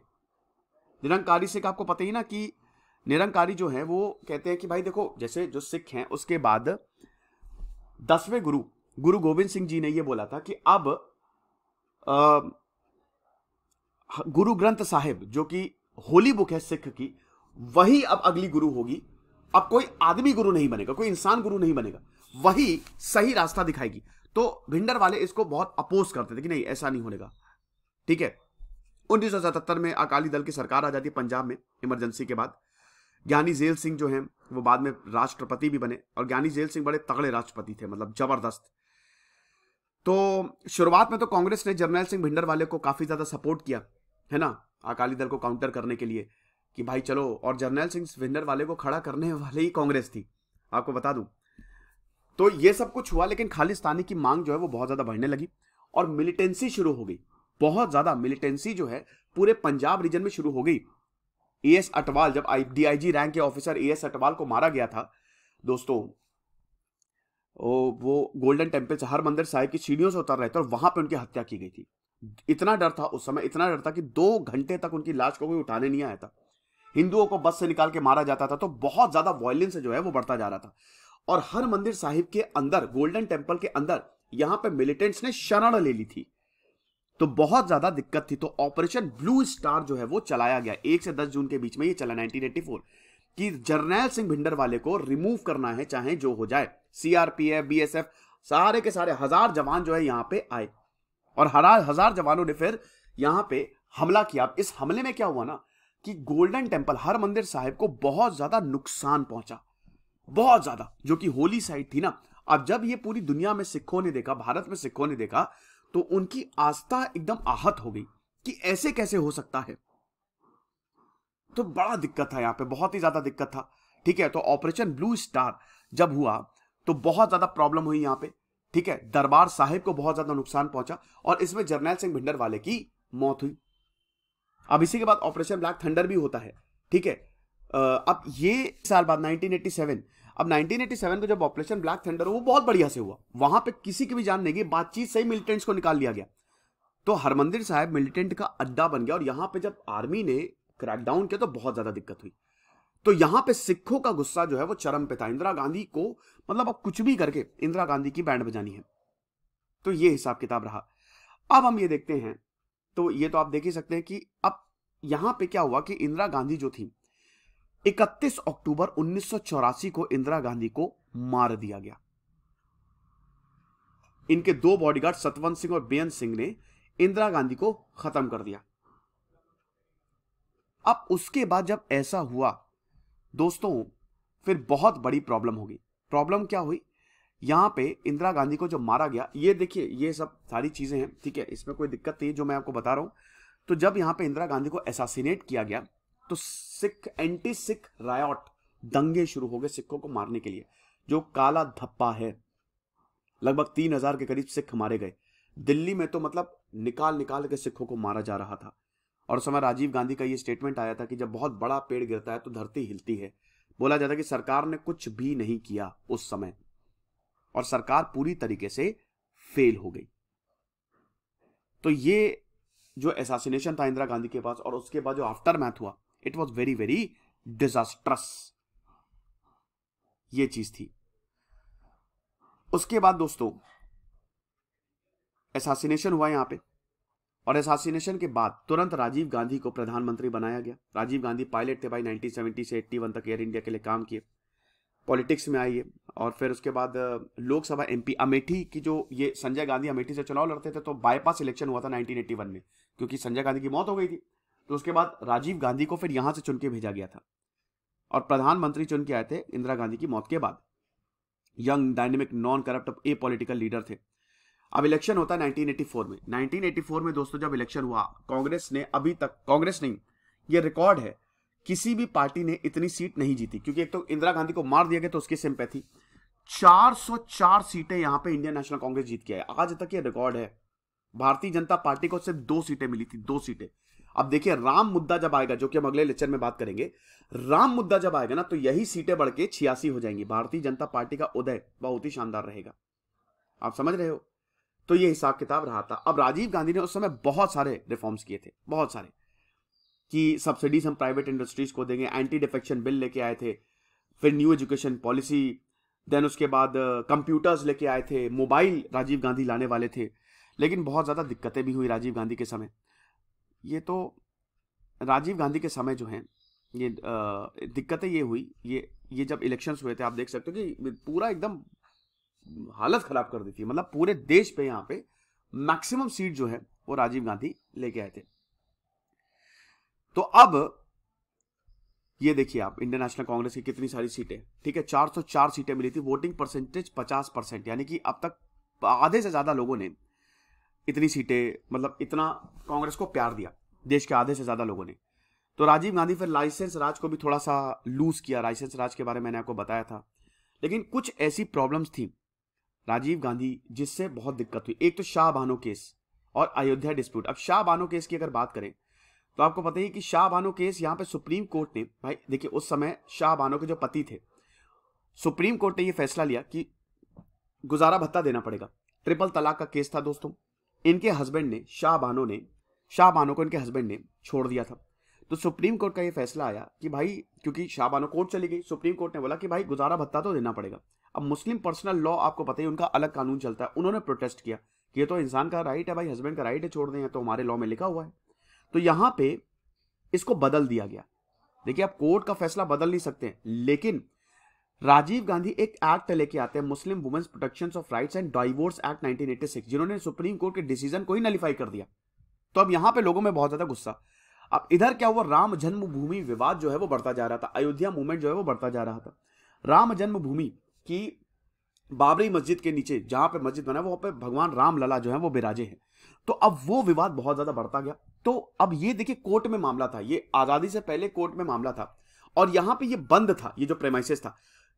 निरंकारी सिख आपको पता ही ना कि निरंकारी जो है वो कहते हैं कि भाई देखो जैसे जो सिख हैं उसके बाद दसवें गुरु गुरु गोविंद सिंह जी ने ये बोला था कि अब गुरु ग्रंथ साहिब जो कि होली बुक है सिख की वही अब अगली गुरु होगी अब कोई आदमी गुरु नहीं बनेगा कोई इंसान गुरु नहीं बनेगा वही सही रास्ता दिखाएगी तो भिंडर वाले इसको बहुत अपोज करते थे कि नहीं ऐसा नहीं होनेगा ठीक है उन्नीस में अकाली दल की सरकार आ जाती है पंजाब में इमरजेंसी के बाद ज्ञानी जेल सिंह जो हैं वो बाद में राष्ट्रपति भी बने और ज्ञानी जेल सिंह बड़े तगड़े राष्ट्रपति थे मतलब जबरदस्त तो शुरुआत में तो कांग्रेस ने जर्नैल सिंह भिंडर वाले को काफ़ी ज़्यादा सपोर्ट किया है ना अकाली दल को काउंटर करने के लिए कि भाई चलो और जर्नैल सिंह भिंडर वाले को खड़ा करने वाले ही कांग्रेस थी आपको बता दूं तो ये सब कुछ हुआ लेकिन खालिस्तानी की मांग जो है वो बहुत ज़्यादा बढ़ने लगी और मिलिटेंसी शुरू हो गई बहुत ज्यादा मिलिटेंसी जो है पूरे पंजाब रीजन में शुरू हो गई ए एस अटवाल जब आई डीआईजी रैंक के ऑफिसर ए एस अटवाल को मारा गया था दोस्तों वो गोल्डन टेम्पल से हर मंदिर साहिब की सीढ़ियों से उतर रहे थे और वहां पर उनकी हत्या की गई थी इतना डर था उस समय इतना डर था कि दो घंटे तक उनकी लाश को कोई उठाने नहीं आया था हिंदुओं को बस से निकाल के मारा जाता था तो बहुत ज्यादा वॉयलेंस जो है वो बढ़ता जा रहा था और हर मंदिर साहिब के अंदर गोल्डन टेम्पल के अंदर यहां पे मिलिटेंट्स ने शरण ले ली थी तो बहुत ज्यादा दिक्कत थी तो ऑपरेशन ब्लू स्टार जो है वो चलाया गया एक से दस जून के बीच में ये चला 1984 कि जर्नैल सिंह भिंडर वाले को रिमूव करना है चाहे जो हो जाए सीआरपीएफ बीएसएफ सारे के सारे हजार जवान जो है यहां पे आए और हरा हजार जवानों ने फिर यहां पे हमला किया इस हमले में क्या हुआ ना कि गोल्डन टेम्पल हर मंदिर साहिब को बहुत ज्यादा नुकसान पहुंचा बहुत ज्यादा जो कि होली साइड थी ना अब जब ये पूरी दुनिया में सिखों ने देखा भारत में सिखों ने देखा तो उनकी आस्था एकदम आहत हो गई कि ऐसे कैसे हो सकता है तो बड़ा दिक्कत था यहाँ पे बहुत ही ज्यादा दिक्कत था ठीक है तो ऑपरेशन ब्लू स्टार जब हुआ तो बहुत ज्यादा प्रॉब्लम हुई यहाँ पे ठीक है दरबार साहिब को बहुत ज्यादा नुकसान पहुंचा और इसमें जर्नैल सिंह भिंडर वाले की मौत हुई अब इसी के बाद ऑपरेशन ब्लैक थंडर भी होता है ठीक है अब ये साल बाद 1987 अब 1987 को जब ऑपरेशन ब्लैक थंडर वो बहुत बढ़िया से हुआ वहां पे किसी की भी जान नहीं गई बातचीत से ही मिलिटेंट्स को निकाल लिया गया तो हरमंदिर साहब मिलिटेंट का अड्डा बन गया और यहां पे जब आर्मी ने क्रैकडाउन किया तो बहुत ज्यादा दिक्कत हुई तो यहां पे सिखों का गुस्सा जो है वो चरम पे था इंदिरा गांधी को मतलब अब कुछ भी करके इंदिरा गांधी की बैंड बजानी है तो ये हिसाब किताब रहा अब हम ये देखते हैं तो ये तो आप देख ही सकते हैं कि अब यहां पे क्या हुआ कि इंदिरा गांधी जो थी 31 अक्टूबर उन्नीस को इंदिरा गांधी को मार दिया गया इनके दो बॉडीगार्ड सतवंत सिंह और बेअन सिंह ने इंदिरा गांधी को खत्म कर दिया अब उसके बाद जब ऐसा हुआ दोस्तों फिर बहुत बड़ी प्रॉब्लम होगी प्रॉब्लम क्या हुई यहां पे इंदिरा गांधी को जो मारा गया ये देखिए ये सब सारी चीजें हैं ठीक है इसमें कोई दिक्कत नहीं जो मैं आपको बता रहा हूं तो जब यहां पे इंदिरा गांधी को एसासिनेट किया गया तो सिख एंटी सिख रायट दंगे शुरू हो गए सिखों को मारने के लिए जो काला धप्पा है लगभग तीन हजार के करीब सिख मारे गए दिल्ली में तो मतलब निकाल निकाल के सिखों को मारा जा रहा था और समय राजीव गांधी का ये स्टेटमेंट आया था कि जब बहुत बड़ा पेड़ गिरता है तो धरती हिलती है बोला जाता कि सरकार ने कुछ भी नहीं किया उस समय और सरकार पूरी तरीके से फेल हो गई तो ये जो एसासिनेशन था इंदिरा गांधी के पास और उसके बाद जो आफ्टर मैथ हुआ it was very very disastrous ये चीज थी उसके बाद दोस्तों एसासिनेशन हुआ यहां पे और एसासिनेशन के बाद तुरंत राजीव गांधी को प्रधानमंत्री बनाया गया राजीव गांधी पायलट थे भाई 1970 से 81 तक एयर इंडिया के लिए काम किए पॉलिटिक्स में आई है और फिर उसके बाद लोकसभा एमपी अमेठी की जो ये संजय गांधी अमेठी से चुनाव लड़ते थे तो बाईपास इलेक्शन हुआ था 1981 में क्योंकि संजय गांधी की मौत हो गई थी तो उसके बाद राजीव गांधी को फिर यहां से चुन के भेजा गया था और प्रधानमंत्री चुन के आए थे इंदिरा गांधी की मौत के बाद young dynamic non corrupt a political leader थे अब इलेक्शन होता है 1984 में 1984 में दोस्तों जब इलेक्शन हुआ कांग्रेस ने अभी तक कांग्रेस नहीं ये रिकॉर्ड है किसी भी पार्टी ने इतनी सीट नहीं जीती क्योंकि एक तो इंदिरा गांधी को मार दिया गया तो उसकी सिंपैथी 404 सीटें यहां पे इंडियन नेशनल कांग्रेस जीत के आए आज तक ये रिकॉर्ड है भारतीय जनता पार्टी को सिर्फ दो सीटें मिली थी दो सीटें अब देखिए राम मुद्दा जब आएगा जो कि हम अगले लेक्चर में बात करेंगे राम मुद्दा जब आएगा ना तो यही सीटें बढ़ के छियासी हो जाएंगी भारतीय जनता पार्टी का उदय बहुत ही शानदार रहेगा आप समझ रहे हो तो ये हिसाब किताब रहा था अब राजीव गांधी ने उस समय बहुत सारे रिफॉर्म्स किए थे बहुत सारे कि सब्सिडीज हम प्राइवेट इंडस्ट्रीज को देंगे एंटी डिफेक्शन बिल लेके आए थे फिर न्यू एजुकेशन पॉलिसी देन उसके बाद कंप्यूटर्स लेके आए थे मोबाइल राजीव गांधी लाने वाले थे लेकिन बहुत ज़्यादा दिक्कतें भी हुई राजीव गांधी के समय ये तो राजीव गांधी के समय जो है ये दिक्कतें ये हुई ये ये जब इलेक्शंस हुए थे आप देख सकते हो कि पूरा एकदम हालत खराब कर दी थी मतलब पूरे देश पे यहाँ पे मैक्सिमम सीट जो है वो राजीव गांधी लेके आए थे तो अब ये देखिए आप इंडियन नेशनल कांग्रेस की कितनी सारी सीटें ठीक है 404 सीटें मिली थी वोटिंग परसेंटेज 50 परसेंट यानी कि अब तक आधे से ज्यादा लोगों ने इतनी सीटें मतलब इतना कांग्रेस को प्यार दिया देश के आधे से ज़्यादा लोगों ने तो राजीव गांधी फिर लाइसेंस राज को भी थोड़ा सा लूज किया लाइसेंस राज के बारे में मैंने आपको बताया था लेकिन कुछ ऐसी प्रॉब्लम्स थी राजीव गांधी जिससे बहुत दिक्कत हुई एक तो शाह बानो केस और अयोध्या डिस्प्यूट अब शाह बानो केस की अगर बात करें तो आपको पता ही कि शाह बानो केस यहाँ पे सुप्रीम कोर्ट ने भाई देखिए उस समय शाह बानो के जो पति थे सुप्रीम कोर्ट ने यह फैसला लिया कि गुजारा भत्ता देना पड़ेगा ट्रिपल तलाक का केस था दोस्तों इनके हस्बैंड ने शाह बानो ने शाह बानो को इनके हस्बैंड ने छोड़ दिया था तो सुप्रीम कोर्ट का ये फैसला आया कि भाई क्योंकि शाह बानो कोर्ट चली गई सुप्रीम कोर्ट ने बोला कि भाई गुजारा भत्ता तो देना पड़ेगा अब मुस्लिम पर्सनल लॉ आपको पता ही उनका अलग कानून चलता है उन्होंने प्रोटेस्ट किया कि ये तो इंसान का राइट है भाई हस्बैंड का राइट है छोड़ दें तो हमारे लॉ में लिखा हुआ है तो यहाँ पे इसको बदल दिया गया देखिए आप कोर्ट का फैसला बदल नहीं सकते लेकिन राजीव गांधी एक एक्ट लेके आते हैं Muslim women's protection of rights and divorce act 1986 जिन्होंने सुप्रीम कोर्ट के डिसीजन को ही नलीफाई कर दिया तो अब यहां पे लोगों में बहुत ज्यादा गुस्सा अब इधर क्या हुआ राम जन्मभूमि विवाद जो है वो बढ़ता जा रहा था अयोध्या मूवमेंट जो है वो बढ़ता जा रहा था राम जन्मभूमि की बाबरी मस्जिद के नीचे जहां पे मस्जिद बना वहां पे भगवान राम लला जो है वो बिराजे हैं तो अब वो विवाद बहुत ज्यादा बढ़ता गया तो अब ये देखिए कोर्ट में मामला था ये आजादी से पहले कोर्ट में मामला था और यहां पे ये बंद था ये जो प्रेमाइसिस था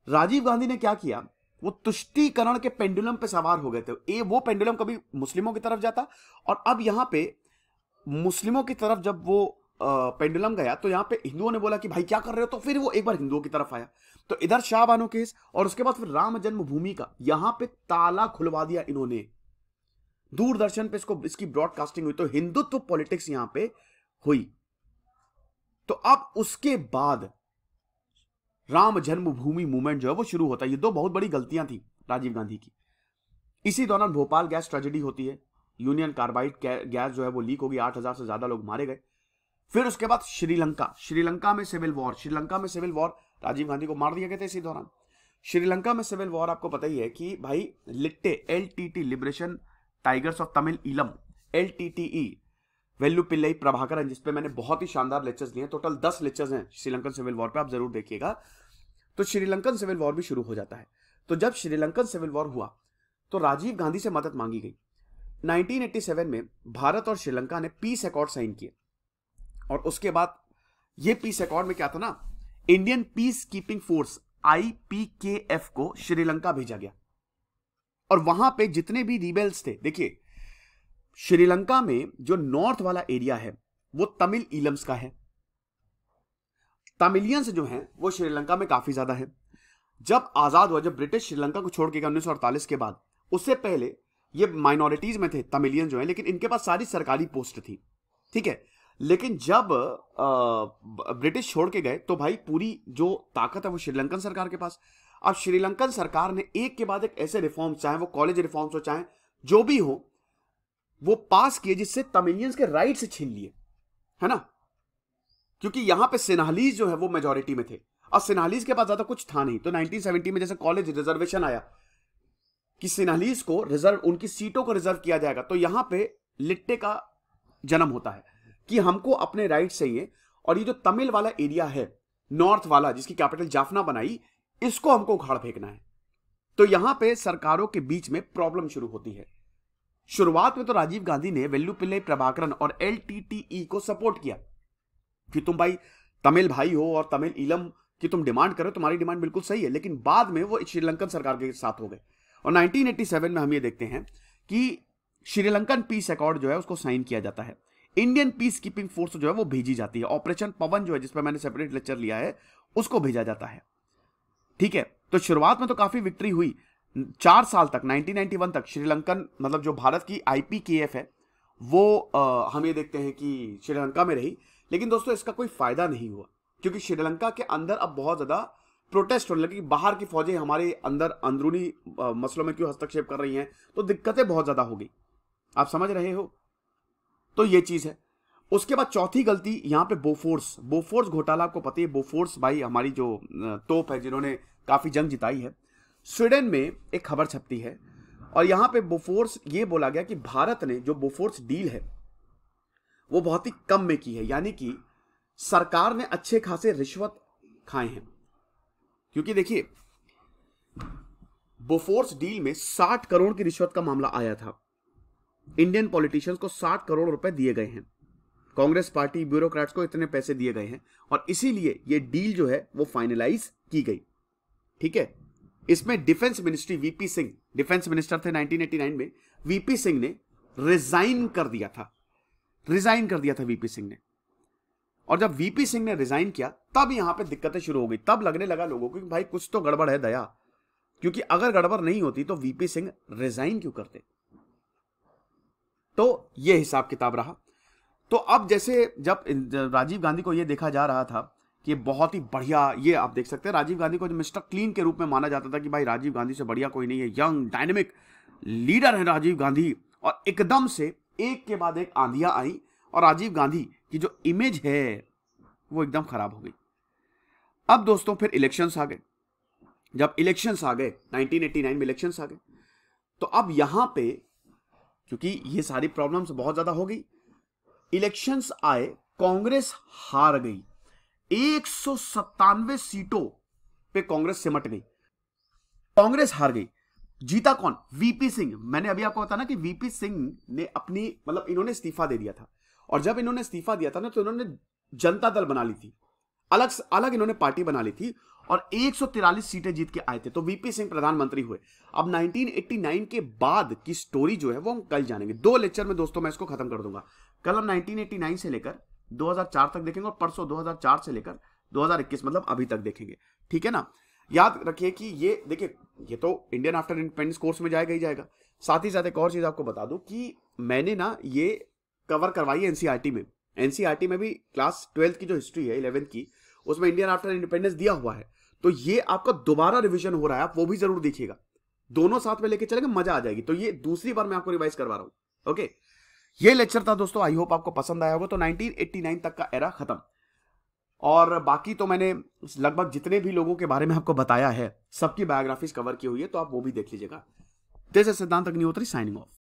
राजीव गांधी ने क्या किया वो तुष्टीकरण के पेंडुलम पे सवार हो गए थे ए, वो पेंडुलम कभी मुस्लिमों की तरफ जाता और अब यहां पे मुस्लिमों की तरफ जब वो पेंडुलम गया तो यहां पे हिंदुओं ने बोला कि भाई क्या कर रहे हो तो फिर वो एक बार हिंदुओं की तरफ आया तो इधर शाह बानो केस और उसके बाद फिर राम जन्मभूमि का यहां पे ताला खुलवा दिया इन्होंने दूरदर्शन पे इसको इसकी ब्रॉडकास्टिंग हुई तो हिंदुत्व पॉलिटिक्स यहां पे हुई तो अब उसके बाद राम जन्मभूमि मूवमेंट जो है वो शुरू होता है ये दो बहुत बड़ी गलतियां थी राजीव गांधी की इसी दौरान भोपाल गैस ट्रेजेडी होती है यूनियन कार्बाइड गैस जो है वो लीक होगी आठ हजार से ज्यादा लोग मारे गए फिर उसके बाद श्रीलंका श्रीलंका में सिविल वॉर श्रीलंका में सिविल वॉर राजीव गांधी को मार दिया गया था इसी दौरान श्रीलंका में सिविल वॉर आपको पता ही है कि भाई LTTE L T T Liberation Tigers of Tamil Eelam L T T E Velupillai Prabhakaran जिसपे मैंने बहुत ही शानदार लेक्चर्स लिए टोटल दस लेक्चर्स हैं श्रीलंकन सिविल वॉर पे आप जरूर देखिएगा तो श्रीलंकन सिविल वॉर भी शुरू हो जाता है तो जब श्रीलंकन सिविल वॉर हुआ तो राजीव गांधी से मदद मांगी गई 1987 में भारत और श्रीलंका ने पीस अकॉर्ड साइन किए और उसके बाद ये पीस अकॉर्ड में क्या था ना Indian peace keeping force IPKF को श्रीलंका भेजा गया और वहां पे जितने भी रिबेल्स थे देखिए श्रीलंका में जो नॉर्थ वाला एरिया है वो तमिल इलम्स का है तमिलियंस जो हैं वो श्रीलंका में काफी ज्यादा है जब आजाद हुआ जब ब्रिटिश श्रीलंका को छोड़ के गया उन्नीस के बाद उससे पहले ये माइनॉरिटीज में थे तमिलियन जो है लेकिन इनके पास सारी सरकारी पोस्ट थी ठीक है लेकिन जब ब्रिटिश छोड़ के गए तो भाई पूरी जो ताकत है वो श्रीलंकन सरकार के पास अब श्रीलंकन सरकार ने एक के बाद एक ऐसे रिफॉर्म चाहे वो कॉलेज रिफॉर्म्स हो चाहे जो भी हो वो पास किए जिससे तमिलियंस के राइट से छीन लिए है ना क्योंकि यहां पे सिन्हालीज जो है वो मेजोरिटी में थे और सिन्हालीज के पास ज्यादा कुछ था नहीं तो 1970 में जैसे कॉलेज रिजर्वेशन आया कि सिन्हालीज को रिजर्व उनकी सीटों को रिजर्व किया जाएगा तो यहां पे लिट्टे का जन्म होता है कि हमको अपने राइट चाहिए और ये जो तमिल वाला एरिया है नॉर्थ वाला जिसकी कैपिटल जाफना बनाई इसको हमको उखाड़ फेंकना है तो यहां पे सरकारों के बीच में प्रॉब्लम शुरू होती है शुरुआत में तो राजीव गांधी ने वेल्लू पिल्ले प्रभाकरण और एल को सपोर्ट किया कि तुम भाई तमिल भाई हो और तमिल इलम की तुम डिमांड करो तुम्हारी डिमांड बिल्कुल सही है लेकिन बाद में वो श्रीलंकन सरकार के साथ हो गए और 1987 में हम ये देखते हैं कि श्रीलंकन पीस अकॉर्ड जो है उसको साइन किया जाता है इंडियन पीस कीपिंग फोर्स जो है वो भेजी जाती है ऑपरेशन पवन जो है जिस पर मैंने सेपरेट लेक्चर लिया है उसको भेजा जाता है ठीक है तो शुरुआत में तो काफी विक्ट्री हुई चार साल तक 1991 तक श्रीलंकन मतलब जो भारत की आई है वो आ, हम ये देखते हैं कि श्रीलंका में रही लेकिन दोस्तों इसका कोई फायदा नहीं हुआ क्योंकि श्रीलंका के अंदर अब बहुत ज़्यादा प्रोटेस्ट होने लगी बाहर की फौजें हमारे अंदर अंदरूनी मसलों में क्यों हस्तक्षेप कर रही हैं तो दिक्कतें बहुत ज़्यादा हो गई आप समझ रहे हो तो ये चीज़ है उसके बाद चौथी गलती यहां पे बोफोर्स बोफोर्स घोटाला आपको पता है बोफोर्स भाई हमारी जो तोप है जिन्होंने काफ़ी जंग जिताई है स्वीडन में एक खबर छपती है और यहां पे बोफोर्स ये बोला गया कि भारत ने जो बोफोर्स डील है वो बहुत ही कम में की है यानी कि सरकार ने अच्छे खासे रिश्वत खाए हैं क्योंकि देखिए बोफोर्स डील में 60 करोड़ की रिश्वत का मामला आया था इंडियन पॉलिटिशियंस को 60 करोड़ रुपए दिए गए हैं कांग्रेस पार्टी ब्यूरोक्रेट्स को इतने पैसे दिए गए हैं और इसीलिए ये डील जो है वो फाइनलाइज की गई ठीक है इसमें defence ministry V P Singh defence minister थे 1989 में वीपी सिंह ने रिजाइन कर दिया था रिजाइन कर दिया था वीपी सिंह ने और जब वीपी सिंह ने रिजाइन किया तब यहां पे दिक्कतें शुरू हो गई तब लगने लगा लोगों को कि भाई कुछ तो गड़बड़ है दया क्योंकि अगर गड़बड़ नहीं होती तो वीपी सिंह रिजाइन क्यों करते तो यह हिसाब किताब रहा तो अब जैसे जब राजीव गांधी को यह देखा जा रहा था कि बहुत ही बढ़िया ये आप देख सकते हैं राजीव गांधी को जो मिस्टर क्लीन के रूप में माना जाता था कि भाई राजीव गांधी से बढ़िया कोई नहीं है यंग डायनेमिक लीडर है राजीव गांधी और एकदम से एक के बाद एक आंधियां आई और राजीव गांधी की जो इमेज है वो एकदम खराब हो गई अब दोस्तों फिर इलेक्शंस आ गए जब इलेक्शंस आ गए 1989 में इलेक्शंस आ गए तो अब यहां पे क्योंकि ये सारी प्रॉब्लम्स बहुत ज्यादा हो गई इलेक्शंस आए कांग्रेस हार गई एक सीटों पे कांग्रेस सिमट गई कांग्रेस हार गई जीता कौन वीपी सिंह मैंने अभी आपको बताया ना कि वीपी सिंह ने अपनी मतलब इन्होंने इस्तीफा दे दिया था और जब इन्होंने इस्तीफा दिया था ना तो इन्होंने जनता दल बना ली थी अलग अलग इन्होंने पार्टी बना ली थी और 143 सीटें जीत के आए थे तो वीपी सिंह प्रधानमंत्री हुए अब 1989 के बाद की स्टोरी जो है वो हम कल जानेंगे दो लेक्चर में दोस्तों मैं इसको खत्म कर दूंगा कल हम 1989 से लेकर 2004 तक देखेंगे और परसों 2004 से लेकर 2021 मतलब अभी तक देखेंगे ठीक है ना याद रखिए कि ये देखिए ये तो इंडियन आफ्टर इंडिपेंडेंस कोर्स में जाएगा ही जाएगा साथ ही साथ एक और चीज़ आपको बता दूं कि मैंने ना ये कवर करवाई है एनसीईआरटी e में एनसीईआरटी e में भी क्लास ट्वेल्थ की जो हिस्ट्री है इलेवेंथ की उसमें इंडियन आफ्टर इंडिपेंडेंस दिया हुआ है तो ये आपका दोबारा रिविजन हो रहा है आप वो भी जरूर देखिएगा दोनों साथ में लेके चलेंगे मजा आ जाएगी तो ये दूसरी बार मैं आपको रिवाइज करवा रहा हूं ओके okay? ये लेक्चर था दोस्तों आई होप आपको पसंद आया होगा तो 1989 तक का एरा खत्म और बाकी तो मैंने लगभग जितने भी लोगों के बारे में आपको बताया है सबकी बायोग्राफीज कवर की हुई है तो आप वो भी देख लीजिएगा दिस इज सिद्धांत अग्निहोत्री साइनिंग ऑफ